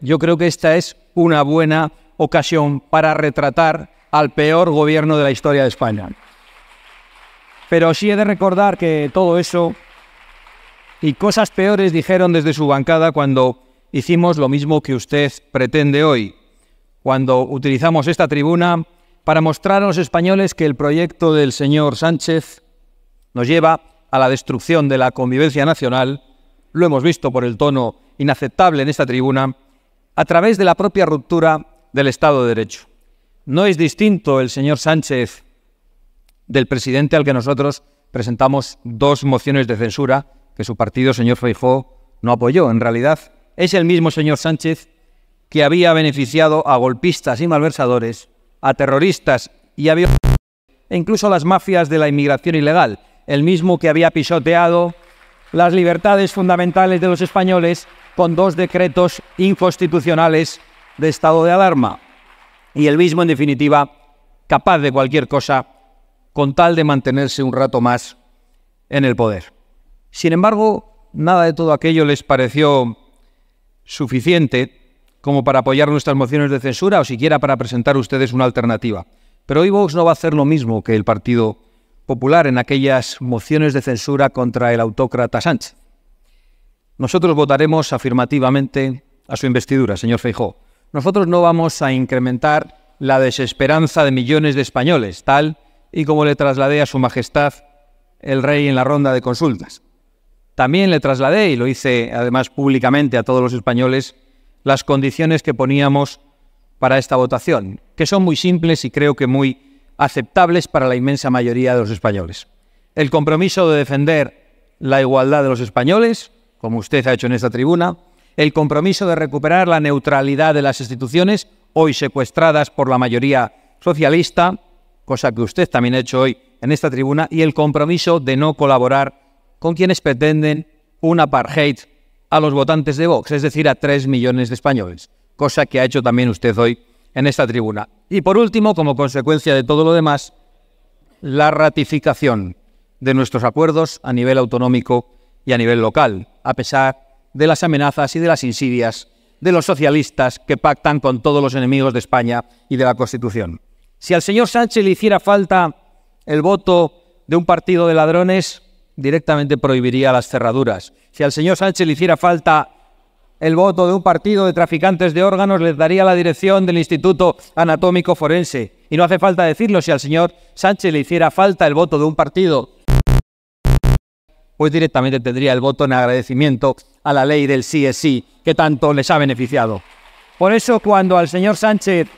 Yo creo que esta es una buena ocasión para retratar al peor gobierno de la historia de España. Pero sí he de recordar que todo eso y cosas peores dijeron desde su bancada cuando hicimos lo mismo que usted pretende hoy, cuando utilizamos esta tribuna para mostrar a los españoles que el proyecto del señor Sánchez nos lleva a la destrucción de la convivencia nacional, lo hemos visto por el tono inaceptable en esta tribuna, a través de la propia ruptura del Estado de Derecho. No es distinto el señor Sánchez del presidente al que nosotros presentamos dos mociones de censura que su partido, señor Feijó, no apoyó. En realidad, es el mismo señor Sánchez que había beneficiado a golpistas y malversadores, a terroristas y a e incluso a las mafias de la inmigración ilegal, el mismo que había pisoteado las libertades fundamentales de los españoles con dos decretos inconstitucionales de estado de alarma. Y el mismo, en definitiva, capaz de cualquier cosa con tal de mantenerse un rato más en el poder. Sin embargo, nada de todo aquello les pareció suficiente como para apoyar nuestras mociones de censura o siquiera para presentar ustedes una alternativa. Pero hoy Vox no va a hacer lo mismo que el Partido Popular en aquellas mociones de censura contra el autócrata Sánchez. Nosotros votaremos afirmativamente a su investidura, señor Feijóo. Nosotros no vamos a incrementar la desesperanza de millones de españoles, tal y como le trasladé a su majestad el rey en la ronda de consultas. También le trasladé, y lo hice además públicamente a todos los españoles, las condiciones que poníamos para esta votación, que son muy simples y creo que muy aceptables para la inmensa mayoría de los españoles. El compromiso de defender la igualdad de los españoles, como usted ha hecho en esta tribuna, el compromiso de recuperar la neutralidad de las instituciones hoy secuestradas por la mayoría socialista, cosa que usted también ha hecho hoy en esta tribuna, y el compromiso de no colaborar con quienes pretenden un apartheid a los votantes de Vox, es decir, a tres millones de españoles, cosa que ha hecho también usted hoy en esta tribuna. Y por último, como consecuencia de todo lo demás, la ratificación de nuestros acuerdos a nivel autonómico y a nivel local, a pesar de las amenazas y de las insidias de los socialistas que pactan con todos los enemigos de España y de la Constitución. Si al señor Sánchez le hiciera falta el voto de un partido de ladrones, directamente prohibiría las cerraduras. Si al señor Sánchez le hiciera falta el voto de un partido de traficantes de órganos, les daría la dirección del Instituto Anatómico Forense. Y no hace falta decirlo, si al señor Sánchez le hiciera falta el voto de un partido pues directamente tendría el voto en agradecimiento a la ley del sí sí, que tanto les ha beneficiado. Por eso cuando al señor Sánchez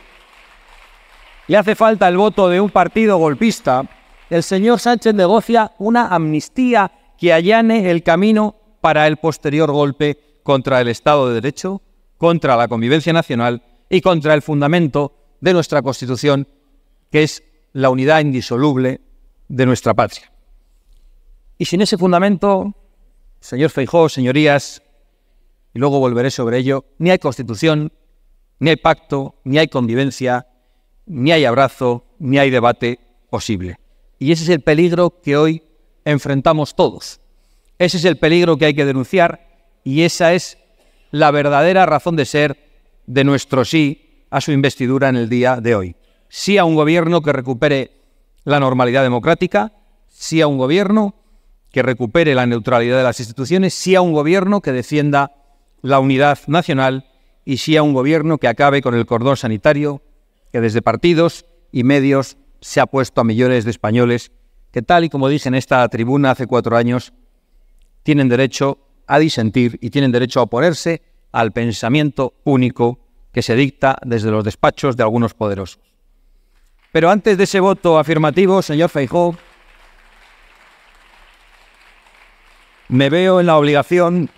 le hace falta el voto de un partido golpista, el señor Sánchez negocia una amnistía que allane el camino para el posterior golpe contra el Estado de Derecho, contra la convivencia nacional y contra el fundamento de nuestra Constitución, que es la unidad indisoluble de nuestra patria. Y sin ese fundamento, señor Feijó, señorías, y luego volveré sobre ello, ni hay constitución, ni hay pacto, ni hay convivencia, ni hay abrazo, ni hay debate posible. Y ese es el peligro que hoy enfrentamos todos. Ese es el peligro que hay que denunciar y esa es la verdadera razón de ser de nuestro sí a su investidura en el día de hoy. Sí a un gobierno que recupere la normalidad democrática, sí a un gobierno que recupere la neutralidad de las instituciones, ...si a un gobierno que defienda la unidad nacional y si a un gobierno que acabe con el cordón sanitario que desde partidos y medios se ha puesto a millones de españoles que, tal y como dije en esta tribuna hace cuatro años, tienen derecho a disentir y tienen derecho a oponerse al pensamiento único que se dicta desde los despachos de algunos poderosos. Pero antes de ese voto afirmativo, señor Feijóo, me veo en la obligación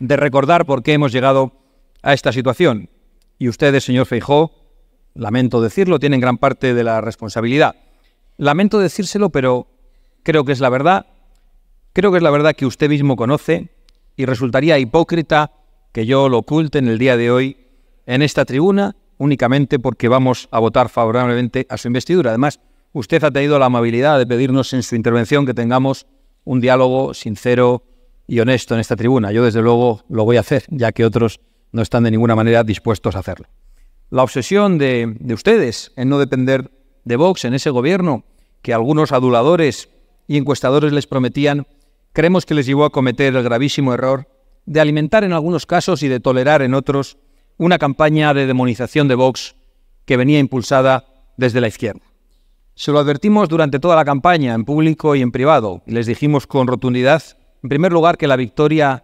de recordar por qué hemos llegado a esta situación. Y ustedes, señor Feijó, lamento decirlo, tienen gran parte de la responsabilidad. Lamento decírselo, pero creo que es la verdad. Creo que es la verdad que usted mismo conoce y resultaría hipócrita que yo lo oculte en el día de hoy en esta tribuna únicamente porque vamos a votar favorablemente a su investidura. Además, usted ha tenido la amabilidad de pedirnos en su intervención que tengamos un diálogo sincero y honesto en esta tribuna. Yo, desde luego, lo voy a hacer, ya que otros no están de ninguna manera dispuestos a hacerlo. La obsesión de, ustedes en no depender de Vox en ese gobierno que algunos aduladores y encuestadores les prometían, creemos que les llevó a cometer el gravísimo error de alimentar en algunos casos y de tolerar en otros una campaña de demonización de Vox que venía impulsada desde la izquierda. Se lo advertimos durante toda la campaña, en público y en privado, y les dijimos con rotundidad, en primer lugar, que la victoria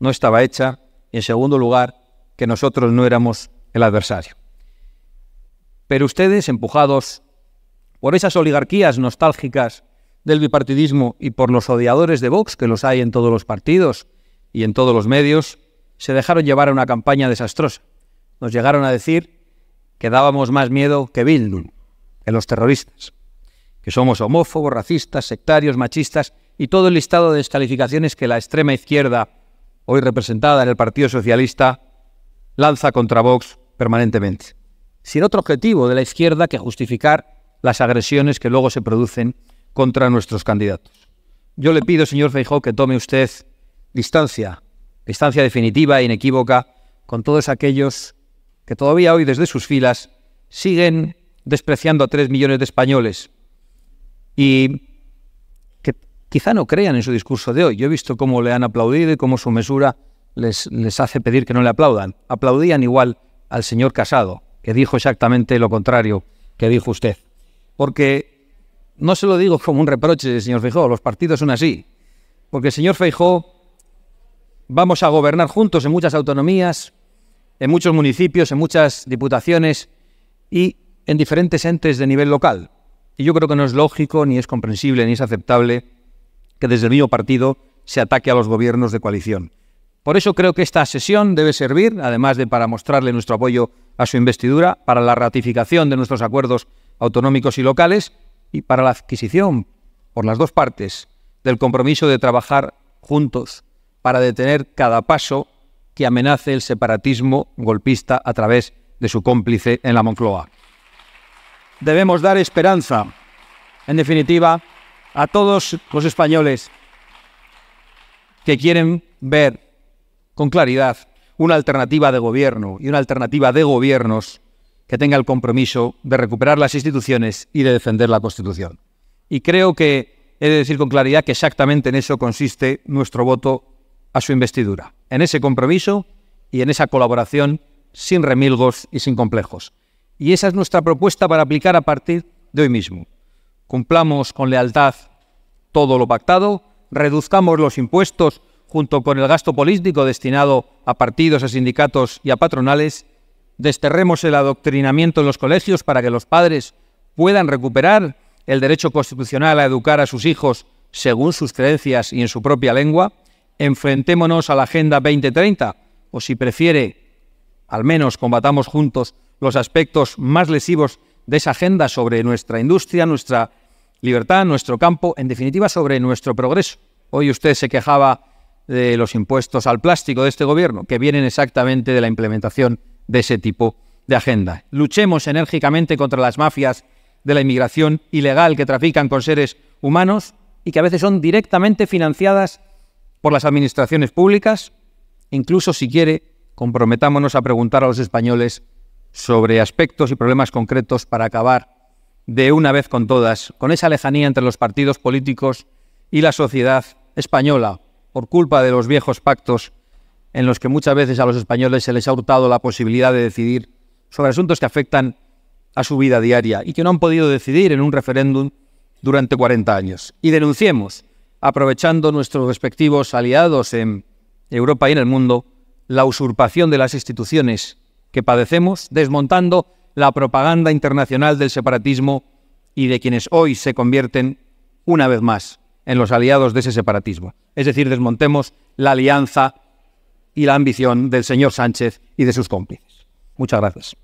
no estaba hecha, y en segundo lugar, que nosotros no éramos el adversario. Pero ustedes, empujados por esas oligarquías nostálgicas del bipartidismo y por los odiadores de Vox, que los hay en todos los partidos y en todos los medios, se dejaron llevar a una campaña desastrosa. Nos llegaron a decir que dábamos más miedo que Bildu en los terroristas, que somos homófobos, racistas, sectarios, machistas y todo el listado de descalificaciones que la extrema izquierda, hoy representada en el Partido Socialista, lanza contra Vox permanentemente, sin otro objetivo de la izquierda que justificar las agresiones que luego se producen contra nuestros candidatos. Yo le pido, señor Feijó, que tome usted distancia, distancia definitiva e inequívoca con todos aquellos que todavía hoy desde sus filas siguen despreciando a tres millones de españoles y que quizá no crean en su discurso de hoy. Yo he visto cómo le han aplaudido y cómo su mesura les, hace pedir que no le aplaudan. Aplaudían igual al señor Casado, que dijo exactamente lo contrario que dijo usted. Porque no se lo digo como un reproche, señor Feijó, los partidos son así. Porque, señor Feijó, vamos a gobernar juntos en muchas autonomías, en muchos municipios, en muchas diputaciones, y en diferentes entes de nivel local. Y yo creo que no es lógico, ni es comprensible, ni es aceptable que desde el mismo partido se ataque a los gobiernos de coalición. Por eso creo que esta sesión debe servir, además de para mostrarle nuestro apoyo a su investidura, para la ratificación de nuestros acuerdos autonómicos y locales y para la adquisición, por las dos partes, del compromiso de trabajar juntos para detener cada paso que amenace el separatismo golpista a través de su cómplice en la Moncloa debemos dar esperanza, en definitiva, a todos los españoles que quieren ver con claridad una alternativa de gobierno y una alternativa de gobiernos que tenga el compromiso de recuperar las instituciones y de defender la Constitución. Y creo que he de decir con claridad que exactamente en eso consiste nuestro voto a su investidura, en ese compromiso y en esa colaboración sin remilgos y sin complejos. Y esa es nuestra propuesta para aplicar a partir de hoy mismo. Cumplamos con lealtad todo lo pactado, reduzcamos los impuestos junto con el gasto político destinado a partidos, a sindicatos y a patronales, desterremos el adoctrinamiento en los colegios para que los padres puedan recuperar el derecho constitucional a educar a sus hijos según sus creencias y en su propia lengua, enfrentémonos a la Agenda 2030 o si prefiere, al menos combatamos juntos los aspectos más lesivos de esa agenda sobre nuestra industria, nuestra libertad, nuestro campo, en definitiva sobre nuestro progreso. Hoy usted se quejaba de los impuestos al plástico de este gobierno, que vienen exactamente de la implementación de ese tipo de agenda. Luchemos enérgicamente contra las mafias de la inmigración ilegal que trafican con seres humanos y que a veces son directamente financiadas por las administraciones públicas. Incluso si quiere, comprometámonos a preguntar a los españoles sobre aspectos y problemas concretos para acabar de una vez con todas con esa lejanía entre los partidos políticos y la sociedad española por culpa de los viejos pactos en los que muchas veces a los españoles se les ha hurtado la posibilidad de decidir sobre asuntos que afectan a su vida diaria y que no han podido decidir en un referéndum durante 40 años. Y denunciemos, aprovechando nuestros respectivos aliados en Europa y en el mundo, la usurpación de las instituciones que padecemos, desmontando la propaganda internacional del separatismo y de quienes hoy se convierten, una vez más, en los aliados de ese separatismo. Es decir, desmontemos la alianza y la ambición del señor Sánchez y de sus cómplices. Muchas gracias.